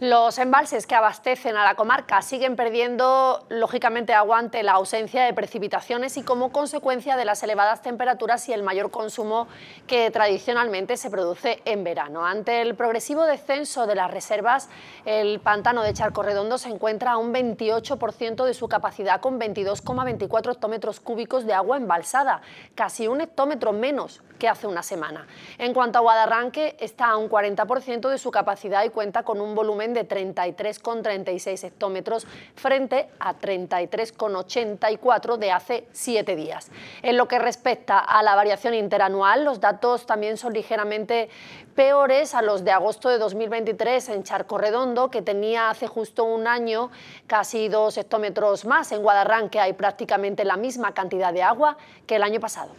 Los embalses que abastecen a la comarca siguen perdiendo, lógicamente, aguante la ausencia de precipitaciones y como consecuencia de las elevadas temperaturas y el mayor consumo que tradicionalmente se produce en verano. Ante el progresivo descenso de las reservas, el pantano de Charco Redondo se encuentra a un 28% de su capacidad, con 22,24 hectómetros cúbicos de agua embalsada, casi un hectómetro menos que hace una semana. En cuanto a Guadarranque, está a un 40% de su capacidad y cuenta con un volumen de 33,36 hectómetros frente a 33,84 de hace siete días. En lo que respecta a la variación interanual, los datos también son ligeramente peores a los de agosto de 2023 en Charco Redondo, que tenía hace justo un año casi dos hectómetros más. En Guadarrán, que hay prácticamente la misma cantidad de agua que el año pasado.